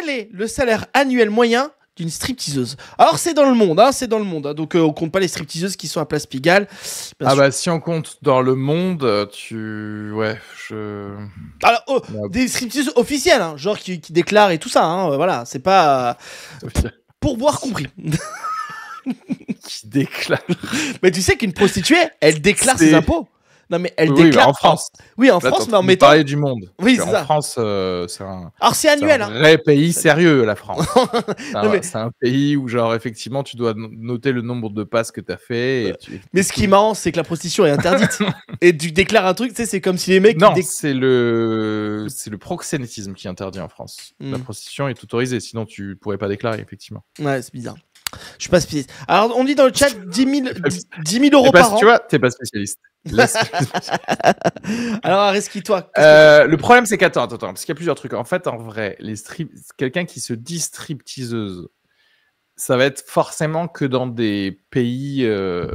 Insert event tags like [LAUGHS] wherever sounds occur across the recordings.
Quel est le salaire annuel moyen d'une stripteaseuse. Alors c'est dans le monde, hein, c'est dans le monde. Hein. donc euh, on compte pas les stripteaseuses qui sont à Place Pigalle. Ah bah si on compte dans le monde, euh, tu ouais je. Alors oh, des stripteaseuses officielles, hein, genre qui, déclarent et tout ça. voilà, c'est pas [LAUGHS] pour boire compris. [LAUGHS] qui déclare. Mais tu sais qu'une prostituée, elle déclare ses impôts. Non, mais elle déclare. en France. Oui, en France, mais en mettant. parler du monde. Oui, c'est ça. En France, euh, c'est un. C'est un hein. vrai pays sérieux, la France. [LAUGHS] c'est un pays où, genre, effectivement, tu dois noter le nombre de passes que euh, tu as fait. Mais ce qui marrant, c'est que la prostitution est interdite. [LAUGHS] et tu déclares un truc, tu sais, c'est comme si les mecs. Non, c'est le. C'est le proxénétisme qui est interdit en France. La hmm. prostitution est autorisée, sinon tu pourrais pas déclarer, effectivement. Ouais, c'est bizarre. Je suis pas spécialiste. Alors, on dit dans le chat 10 000, [LAUGHS] eh euros eh ben, par tu an. Tu vois, pas spécialiste. [LAUGHS] Alors, risque toi. Euh, le problème, c'est qu'attends, attends, parce qu'il y a plusieurs trucs. En fait, en vrai, quelqu'un qui se dit stripteaseuse, ça va être forcément que dans des pays euh,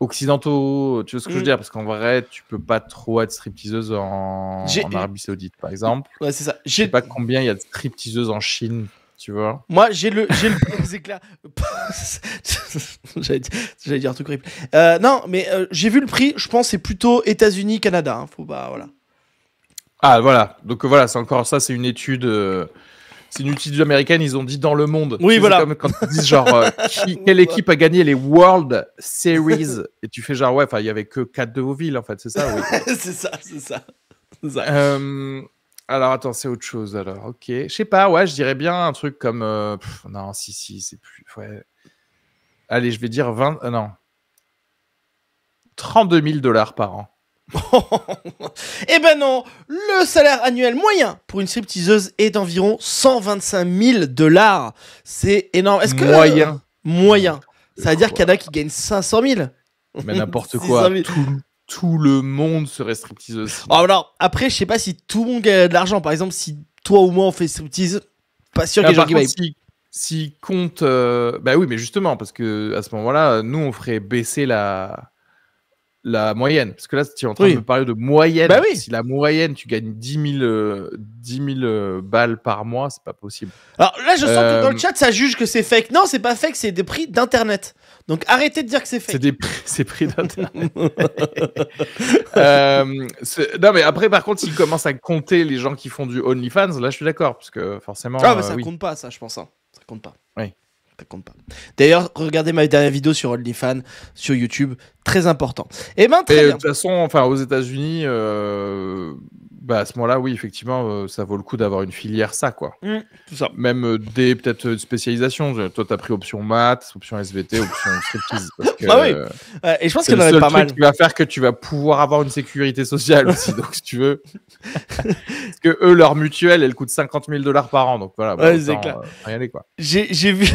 occidentaux. Tu vois ce que je veux mm. dire Parce qu'en vrai, tu peux pas trop être stripteaseuse en, Arabie Saoudite, par exemple. Ouais, c'est ça. Je sais pas combien il y a de stripteaseuses en Chine tu vois. Moi, j'ai le, j'ai le [LAUGHS] j'allais, dire, tout un truc horrible. Euh, non, mais euh, j'ai vu le prix. Je pense c'est plutôt États-Unis, Canada. Hein. Faut bah voilà. Ah voilà. Donc voilà, c'est encore ça. C'est une étude. Euh, c'est une étude américaine, ils ont dit dans le monde. Oui, voilà. quand ils disent genre, quelle [LAUGHS] équipe a gagné les World Series Et tu fais genre, ouais, il n'y avait que 4 de vos villes, en fait, c'est ça oui. [LAUGHS] C'est ça, c'est ça. ça. Alors attends, c'est autre chose alors. Ok, je sais pas. Ouais, je dirais bien un truc comme. Euh, non, si, si, c'est plus. ouais. Allez, je vais dire 20. Euh, non. 32 000 dollars par an. [LAUGHS] Eh ben non, le salaire annuel moyen pour une stripteaseuse est d'environ 125 000 dollars. C'est énorme. Est-ce que Moyen. Euh, moyen. Ça veut dire qu'il y en a qui gagnent 500 000. Mais n'importe [LAUGHS] quoi tout le monde serait stripteaseuse. Oh, alors, après, je sais pas si tout le monde gagne de l'argent. Par exemple, si toi ou moi on fait striptease, pas sûr ah, qu'il y ait Si compte, ben bah oui, mais justement, parce que à ce moment-là, nous on ferait baisser la, la moyenne. Parce que là, tu es en train de parler de moyenne. Bah si la moyenne, tu gagnes 10 000, euh, euh, balles par mois, c'est pas possible. Alors là, je sens que dans le euh, chat, ça juge que c'est fake. Non, c'est pas fake, c'est des prix d'Internet. Donc arrêtez de dire que c'est fake. C'est des prix, [LAUGHS] d'Internet. [LAUGHS] non, mais après, par contre, s'ils commencent à compter les gens qui font du OnlyFans, là, je suis d'accord. Parce que forcément. mais ah, bah, ça compte pas, ça, je pense. Hein. Ça compte pas. Oui ça compte pas. D'ailleurs, regardez ma dernière vidéo sur OnlyFans, sur YouTube, très important. Et eh ben, très De toute façon, enfin, aux États-Unis, euh, bah, à ce moment-là, oui, effectivement, euh, ça vaut le coup d'avoir une filière ça, quoi. Mm, tout ça. Même euh, des peut-être spécialisations. Toi, t'as pris option maths, option SVT, option [LAUGHS] striptease. bah oui. et je pense qu'il y en a pas mal. Tu vas faire que tu vas pouvoir avoir une sécurité sociale [LAUGHS] aussi, donc si tu veux. Parce que eux, leur mutuelle, elle coûte 50 000 dollars par an, donc voilà. Bah, ouais, rien quoi. J'ai vu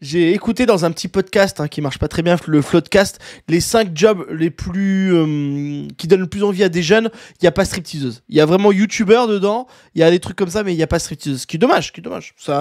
j'ai écouté dans un petit podcast hein, qui marche pas très bien, le Floodcast, les 5 jobs les plus. Euh, qui donnent le plus envie à des jeunes. Il n'y a pas stripteaseuse. Il y a vraiment YouTuber dedans, il y a des trucs comme ça, mais il n'y a pas stripteaseuse. Ce qui est dommage, qui est dommage. Ça,